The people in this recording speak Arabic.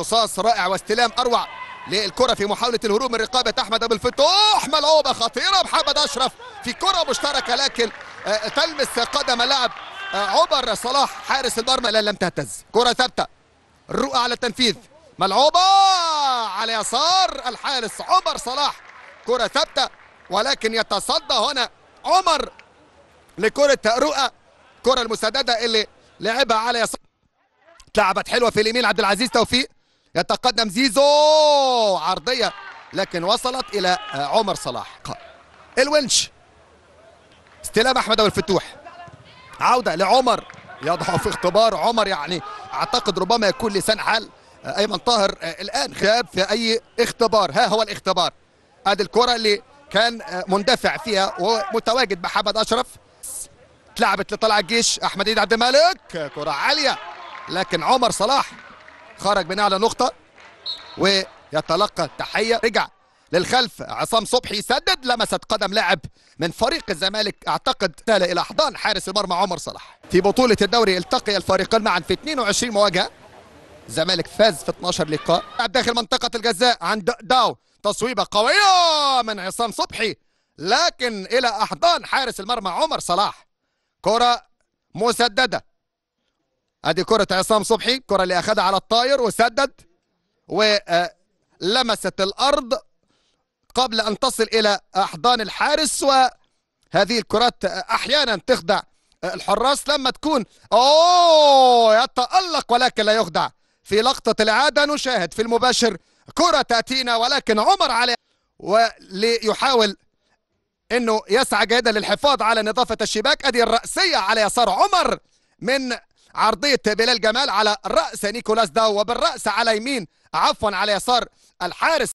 اختصاص رائع واستلام اروع للكره في محاوله الهروب من رقابه احمد ابو الفتوح ملعوبه خطيره محمد اشرف في كره مشتركه لكن آه، تلمس قدم لاعب آه، عمر صلاح حارس المرمى لا لم تهتز كره ثابته الرؤى على التنفيذ ملعوبه على يسار الحارس عمر صلاح كره ثابته ولكن يتصدى هنا عمر لكره رؤى الكره المسدده اللي لعبها على يسار تلعبت حلوه في اليمين عبد العزيز توفيق يتقدم زيزو عرضية لكن وصلت إلى عمر صلاح الونش استلام أحمد أبو الفتوح عودة لعمر في اختبار عمر يعني أعتقد ربما يكون لسان حال آه، أيمن طاهر آه، الآن خاب في أي اختبار ها هو الاختبار ادي الكره اللي كان آه، مندفع فيها ومتواجد محمد اشرف اتلعبت لطلع الجيش احمد عيد عبد الملك كره عاليه لكن عمر صلاح خرج من اعلى نقطه ويتلقى التحيه رجع للخلف عصام صبحي يسدد لمست قدم لاعب من فريق الزمالك اعتقد سال الى احضان حارس المرمى عمر صلاح في بطوله الدوري التقي الفريقان معا في 22 مواجهه الزمالك فاز في 12 لقاء داخل منطقه الجزاء عند داو تصويبه قويه من عصام صبحي لكن الى احضان حارس المرمى عمر صلاح كره مسدده ادي كرة عصام صبحي الكرة اللي اخدها على الطاير وسدد ولمست الارض قبل ان تصل الى احضان الحارس وهذه الكرات احيانا تخدع الحراس لما تكون اوه يتألق ولكن لا يخدع في لقطة العادة نشاهد في المباشر كرة تأتينا ولكن عمر علي وليحاول انه يسعى جيدا للحفاظ على نظافة الشباك ادي الرأسية على يسار عمر من عرضية بلال جمال على رأس نيكولاس داو وبالرأس على يمين عفوا على يسار الحارس